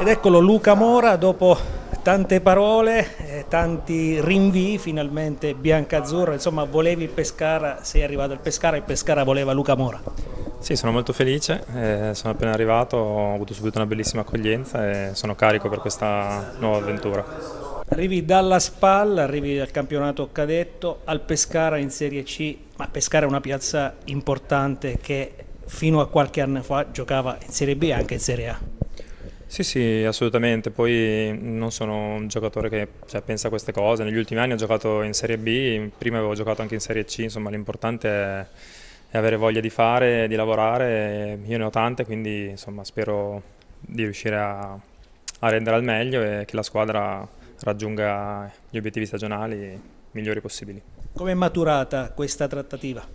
Ed eccolo Luca Mora dopo tante parole, eh, tanti rinvii, finalmente Biancazzurra, insomma volevi Pescara, sei arrivato al Pescara e il Pescara voleva Luca Mora. Sì, sono molto felice, eh, sono appena arrivato, ho avuto subito una bellissima accoglienza e sono carico per questa nuova avventura. Arrivi dalla spalla, arrivi dal campionato cadetto al Pescara in Serie C, ma Pescara è una piazza importante che fino a qualche anno fa giocava in Serie B e anche in Serie A. Sì, sì, assolutamente. Poi non sono un giocatore che cioè, pensa a queste cose. Negli ultimi anni ho giocato in Serie B, prima avevo giocato anche in Serie C, insomma l'importante è, è avere voglia di fare, di lavorare. Io ne ho tante, quindi insomma, spero di riuscire a, a rendere al meglio e che la squadra raggiunga gli obiettivi stagionali migliori possibili. Come è maturata questa trattativa?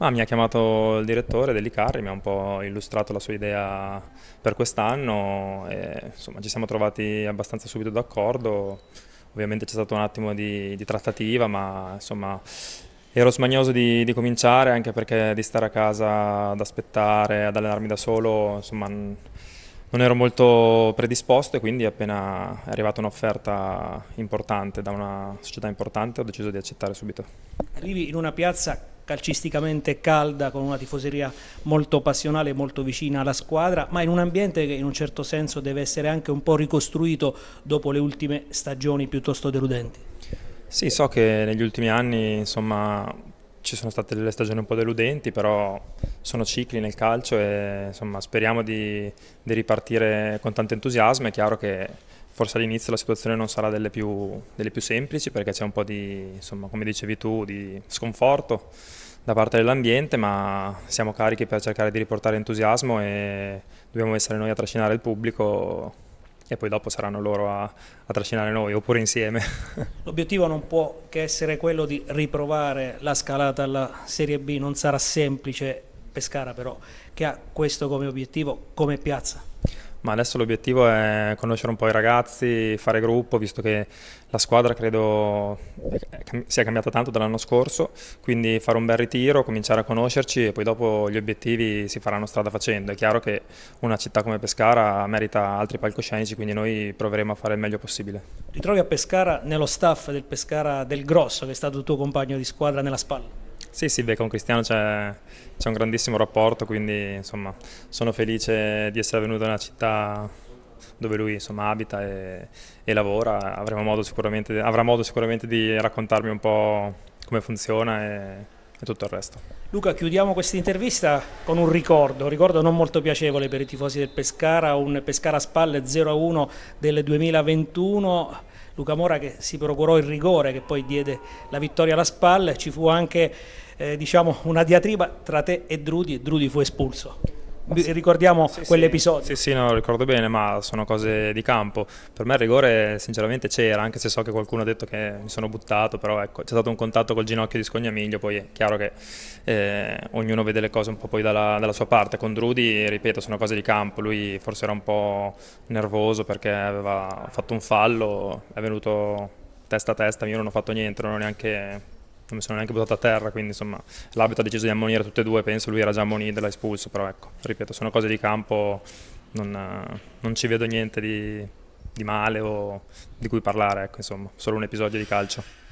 Ah, mi ha chiamato il direttore dell'Icarri, mi ha un po' illustrato la sua idea per quest'anno e insomma ci siamo trovati abbastanza subito d'accordo. Ovviamente c'è stato un attimo di, di trattativa, ma insomma ero smagnoso di, di, cominciare anche perché di stare a casa ad aspettare, ad allenarmi da solo, insomma non ero molto predisposto e quindi appena è arrivata un'offerta importante da una società importante ho deciso di accettare subito. Arrivi in una piazza calcisticamente calda, con una tifoseria molto passionale, molto vicina alla squadra, ma in un ambiente che in un certo senso deve essere anche un po' ricostruito dopo le ultime stagioni piuttosto deludenti. Sì, so che negli ultimi anni insomma, ci sono state delle stagioni un po' deludenti, però sono cicli nel calcio e insomma, speriamo di, di ripartire con tanto entusiasmo. È chiaro che Forse all'inizio la situazione non sarà delle più, delle più semplici perché c'è un po' di, insomma, come dicevi tu, di sconforto da parte dell'ambiente, ma siamo carichi per cercare di riportare entusiasmo e dobbiamo essere noi a trascinare il pubblico e poi dopo saranno loro a, a trascinare noi oppure insieme. L'obiettivo non può che essere quello di riprovare la scalata alla Serie B, non sarà semplice Pescara però che ha questo come obiettivo, come piazza. Ma adesso l'obiettivo è conoscere un po' i ragazzi, fare gruppo, visto che la squadra credo sia cambiata tanto dall'anno scorso, quindi fare un bel ritiro, cominciare a conoscerci e poi dopo gli obiettivi si faranno strada facendo. È chiaro che una città come Pescara merita altri palcoscenici, quindi noi proveremo a fare il meglio possibile. Ti trovi a Pescara nello staff del Pescara del Grosso, che è stato il tuo compagno di squadra nella spalla? Sì, sì, beh, con Cristiano c'è, c'è un grandissimo rapporto, quindi insomma, sono felice di essere venuto nella città dove lui insomma, abita e, e lavora. Modo avrà modo sicuramente di raccontarmi un po' come funziona e, e tutto il resto. Luca, chiudiamo questa intervista con un ricordo, un ricordo non molto piacevole per i tifosi del Pescara, un Pescara a spalle 0-1 del 2021 Luca Mora che si procurò il rigore che poi diede la vittoria alla spalla, ci fu anche eh, diciamo, una diatriba tra te e Drudi e Drudi fu espulso ricordiamo sì, quell'episodio. Sì, sì, no, lo ricordo bene, ma sono cose di campo. Per me il rigore sinceramente c'era, anche se so che qualcuno ha detto che mi sono buttato, però ecco, c'è stato un contatto col ginocchio di Scognamiglio, poi è chiaro che eh, ognuno vede le cose un po' poi dalla, dalla, sua parte. Con Drudi, ripeto, sono cose di campo, lui forse era un po' nervoso perché aveva fatto un fallo, è venuto testa a testa, io non ho fatto niente, non ho neanche non mi sono neanche buttato a terra, quindi insomma l'abito ha deciso di ammonire tutte e due, penso lui era già ammonito e l'ha espulso, però ecco, ripeto, sono cose di campo, non, non ci vedo niente di, di, male o di cui parlare, ecco, insomma, solo un episodio di calcio.